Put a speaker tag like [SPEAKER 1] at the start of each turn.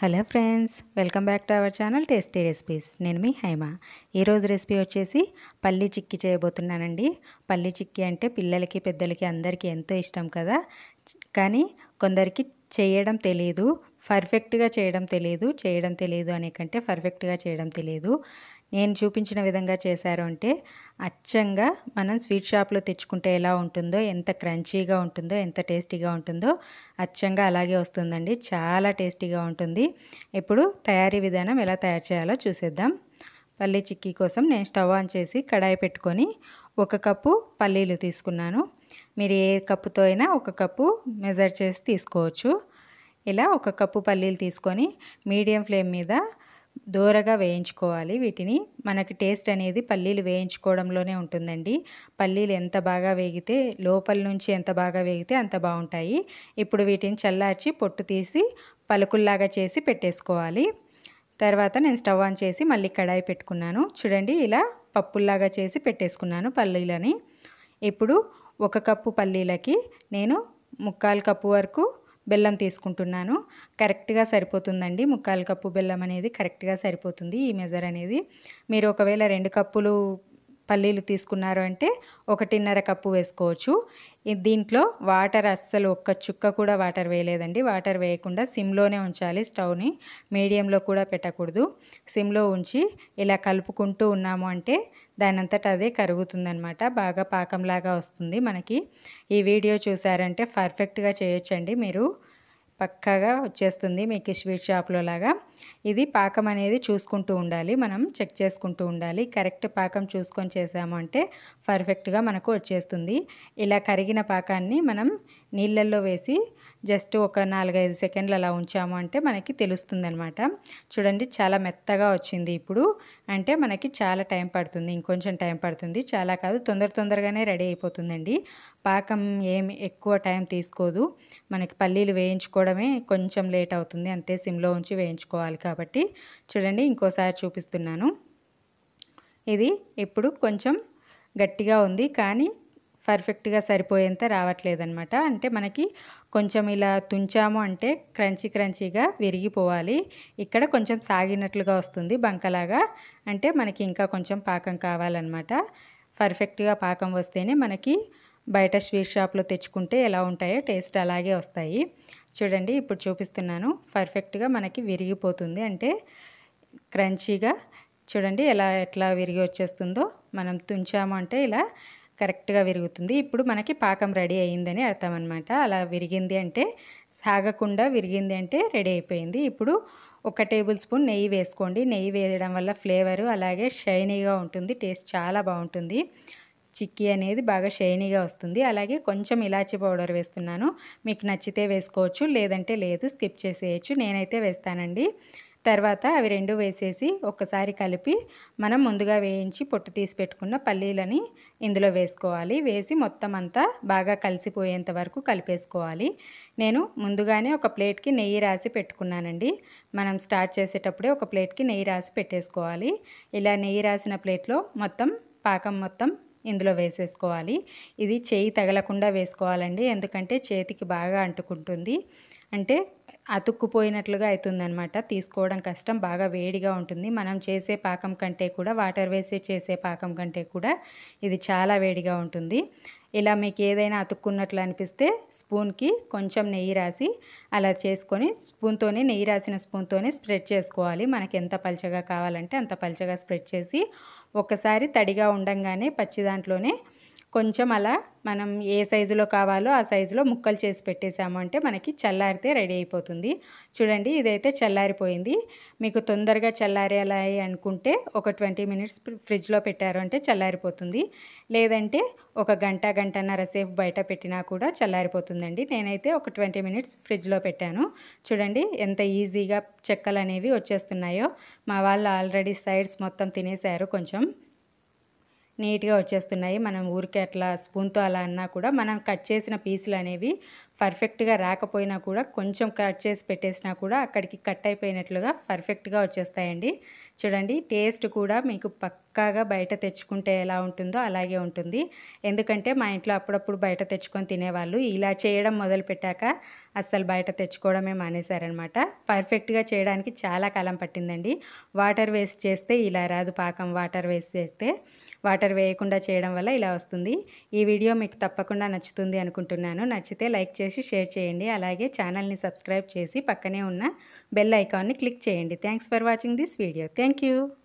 [SPEAKER 1] Hello friends welcome back to our channel tasty recipes నేను మీ హైమ ఈరోజు రెసిపీ వచ్చేసి పల్లి చిక్కి చేయబోతున్నానండి పల్లి చిక్కి అంటే పిల్లలకి పెద్దలకి అందరికీ ఎంతో ఇష్టం కదా కానీ కొందరికి చేయడం తెలియదు పర్ఫెక్ట్గా చేయడం తెలియదు చేయడం తెలియదు అనే కంటే పర్ఫెక్ట్గా చేయడం తెలియదు నేను చూపించిన విధంగా చేశారు అంటే అచ్చంగా మనం స్వీట్ షాప్లో తెచ్చుకుంటే ఎలా ఉంటుందో ఎంత క్రంచీగా ఉంటుందో ఎంత టేస్టీగా ఉంటుందో అచ్చంగా అలాగే వస్తుందండి చాలా టేస్టీగా ఉంటుంది ఇప్పుడు తయారీ విధానం ఎలా తయారు చేయాలో చూసేద్దాం పల్లీ చిక్కీ కోసం నేను స్టవ్ ఆన్ చేసి కడాయి పెట్టుకొని ఒక కప్పు పల్లీలు తీసుకున్నాను మీరు ఏ కప్పుతో అయినా ఒక కప్పు మెజర్ చేసి తీసుకోవచ్చు ఇలా ఒక కప్పు పల్లీలు తీసుకొని మీడియం ఫ్లేమ్ మీద దూరగా వేయించుకోవాలి వీటిని మనకి టేస్ట్ అనేది పల్లీలు వేయించుకోవడంలోనే ఉంటుందండి పల్లీలు ఎంత బాగా వేగితే లోపల నుంచి ఎంత బాగా వేగితే అంత బాగుంటాయి ఇప్పుడు వీటిని చల్లార్చి పొట్టు తీసి పలుకుల్లాగా చేసి పెట్టేసుకోవాలి తర్వాత నేను స్టవ్ ఆన్ చేసి మళ్ళీ కడాయి పెట్టుకున్నాను చూడండి ఇలా పప్పుల్లాగా చేసి పెట్టేసుకున్నాను పల్లీలని ఇప్పుడు ఒక కప్పు పల్లీలకి నేను ముక్కాలు కప్పు వరకు బెల్లం తీసుకుంటున్నాను కరెక్ట్గా సరిపోతుందండి ముక్కాలు కప్పు బెల్లం అనేది కరెక్ట్గా సరిపోతుంది ఈ మెజర్ అనేది మీరు ఒకవేళ రెండు కప్పులు పల్లీలు తీసుకున్నారు అంటే ఒకటిన్నర కప్పు వేసుకోవచ్చు దీంట్లో వాటర్ అస్సలు ఒక్క చుక్క కూడా వాటర్ వేయలేదండి వాటర్ వేయకుండా సిమ్లోనే ఉంచాలి స్టవ్ని మీడియంలో కూడా పెట్టకూడదు సిమ్లో ఉంచి ఇలా కలుపుకుంటూ ఉన్నాము అంటే దానంతట అదే కరుగుతుందనమాట బాగా పాకంలాగా వస్తుంది మనకి ఈ వీడియో చూసారంటే పర్ఫెక్ట్గా చేయొచ్చండి మీరు పక్కాగా వచ్చేస్తుంది మీకు స్వీట్ షాప్లో లాగా ఇది పాకం అనేది చూసుకుంటూ ఉండాలి మనం చెక్ చేసుకుంటూ ఉండాలి కరెక్ట్ పాకం చూసుకొని చేసాము అంటే పర్ఫెక్ట్గా మనకు వచ్చేస్తుంది ఇలా కరిగిన పాకాన్ని మనం నీళ్ళల్లో వేసి జస్ట్ ఒక నాలుగైదు సెకండ్లు అలా ఉంచాము అంటే మనకి తెలుస్తుంది అనమాట చూడండి చాలా మెత్తగా వచ్చింది ఇప్పుడు అంటే మనకి చాలా టైం పడుతుంది ఇంకొంచెం టైం పడుతుంది చాలా కాదు తొందర తొందరగానే రెడీ అయిపోతుందండి పాకం ఏమి ఎక్కువ టైం తీసుకోదు మనకి పల్లీలు వేయించుకోవడమే కొంచెం లేట్ అవుతుంది అంతే సిమ్లో ఉంచి వేయించుకోవాలి కాబట్టి చూడండి ఇంకోసారి చూపిస్తున్నాను ఇది ఇప్పుడు కొంచెం గట్టిగా ఉంది కానీ పర్ఫెక్ట్గా సరిపోయేంత రావట్లేదనమాట అంటే మనకి కొంచెం ఇలా తుంచాము అంటే క్రంచీ క్రంచీగా విరిగిపోవాలి ఇక్కడ కొంచెం సాగినట్లుగా వస్తుంది బంకలాగా అంటే మనకి ఇంకా కొంచెం పాకం కావాలన్నమాట పర్ఫెక్ట్గా పాకం వస్తేనే మనకి బయట స్వీట్ షాప్లో తెచ్చుకుంటే ఎలా ఉంటాయో టేస్ట్ అలాగే వస్తాయి చూడండి ఇప్పుడు చూపిస్తున్నాను పర్ఫెక్ట్గా మనకి విరిగిపోతుంది అంటే క్రంచీగా చూడండి ఎలా ఎట్లా విరిగి వచ్చేస్తుందో మనం తుంచాము అంటే ఇలా కరెక్ట్గా విరుగుతుంది ఇప్పుడు మనకి పాకం రెడీ అయ్యిందని అర్థం అనమాట అలా విరిగింది అంటే సాగకుండా విరిగింది అంటే రెడీ అయిపోయింది ఇప్పుడు ఒక టేబుల్ స్పూన్ నెయ్యి వేసుకోండి నెయ్యి వేయడం వల్ల ఫ్లేవరు అలాగే షైనీగా ఉంటుంది టేస్ట్ చాలా బాగుంటుంది చిక్కీ అనేది బాగా షైనీగా వస్తుంది అలాగే కొంచెం ఇలాచీ పౌడర్ వేస్తున్నాను మీకు నచ్చితే వేసుకోవచ్చు లేదంటే లేదు స్కిప్ చేసేయచ్చు నేనైతే వేస్తానండి తర్వాత అవి రెండు వేసేసి ఒక్కసారి కలిపి మనం ముందుగా వేయించి పొట్టు తీసి పెట్టుకున్న పల్లీలని ఇందులో వేసుకోవాలి వేసి మొత్తం అంతా బాగా కలిసిపోయేంత వరకు కలిపేసుకోవాలి నేను ముందుగానే ఒక ప్లేట్కి నెయ్యి రాసి పెట్టుకున్నానండి మనం స్టార్ట్ చేసేటప్పుడే ఒక ప్లేట్కి నెయ్యి రాసి పెట్టేసుకోవాలి ఇలా నెయ్యి రాసిన ప్లేట్లో మొత్తం పాకం మొత్తం ఇందులో వేసేసుకోవాలి ఇది చేయి తగలకుండా వేసుకోవాలండి ఎందుకంటే చేతికి బాగా అంటుకుంటుంది అంటే అతుక్కుపోయినట్లుగా అవుతుందనమాట తీసుకోవడం కష్టం బాగా వేడిగా ఉంటుంది మనం చేసే పాకం కంటే కూడా వాటర్ వేసి చేసే పాకం కంటే కూడా ఇది చాలా వేడిగా ఉంటుంది ఇలా మీకు ఏదైనా అతుక్కున్నట్లు అనిపిస్తే స్పూన్కి కొంచెం నెయ్యి రాసి అలా చేసుకొని స్పూన్తోనే నెయ్యి రాసిన స్పూన్తోనే స్ప్రెడ్ చేసుకోవాలి మనకి ఎంత పలచగా కావాలంటే అంత పలచగా స్ప్రెడ్ చేసి ఒకసారి తడిగా ఉండంగానే పచ్చి దాంట్లోనే కొంచెం అలా మనం ఏ సైజులో కావాలో ఆ సైజులో ముక్కలు చేసి పెట్టేసాము అంటే మనకి చల్లారితే రెడీ అయిపోతుంది చూడండి ఇదైతే చల్లారిపోయింది మీకు తొందరగా చల్లారేలా అనుకుంటే ఒక ట్వంటీ మినిట్స్ ఫ్రిడ్జ్లో పెట్టారు అంటే చల్లారిపోతుంది లేదంటే ఒక గంట గంటన్నర సేపు బయట పెట్టినా కూడా చల్లారిపోతుందండి నేనైతే ఒక ట్వంటీ మినిట్స్ ఫ్రిడ్జ్లో పెట్టాను చూడండి ఎంత ఈజీగా చెక్కలు అనేవి వచ్చేస్తున్నాయో మా వాళ్ళు ఆల్రెడీ సైడ్స్ మొత్తం తినేశారు కొంచెం నీట్గా వచ్చేస్తున్నాయి మనం ఊరికే అట్లా స్పూన్తో అలా అన్నా కూడా మనం కట్ చేసిన పీసులు అనేవి పర్ఫెక్ట్గా రాకపోయినా కూడా కొంచెం కట్ చేసి పెట్టేసినా కూడా అక్కడికి కట్ అయిపోయినట్లుగా పర్ఫెక్ట్గా వచ్చేస్తాయండి చూడండి టేస్ట్ కూడా మీకు పక్కాగా బయట తెచ్చుకుంటే ఎలా ఉంటుందో అలాగే ఉంటుంది ఎందుకంటే మా ఇంట్లో అప్పుడప్పుడు బయట తెచ్చుకొని తినేవాళ్ళు ఇలా చేయడం మొదలుపెట్టాక అస్సలు బయట తెచ్చుకోవడమే మానేశారనమాట పర్ఫెక్ట్గా చేయడానికి చాలా కాలం పట్టిందండి వాటర్ వేస్ట్ చేస్తే ఇలా రాదు పాకం వాటర్ వేస్ట్ చేస్తే వాటర్ వేయకుండా చేయడం వల్ల ఇలా వస్తుంది ఈ వీడియో మీకు తప్పకుండా నచ్చుతుంది అనుకుంటున్నాను నచ్చితే లైక్ చేసి షేర్ చేయండి అలాగే ఛానల్ని సబ్స్క్రైబ్ చేసి పక్కనే ఉన్న బెల్ ఐకాన్ని క్లిక్ చేయండి thanks for watching this video Thank you.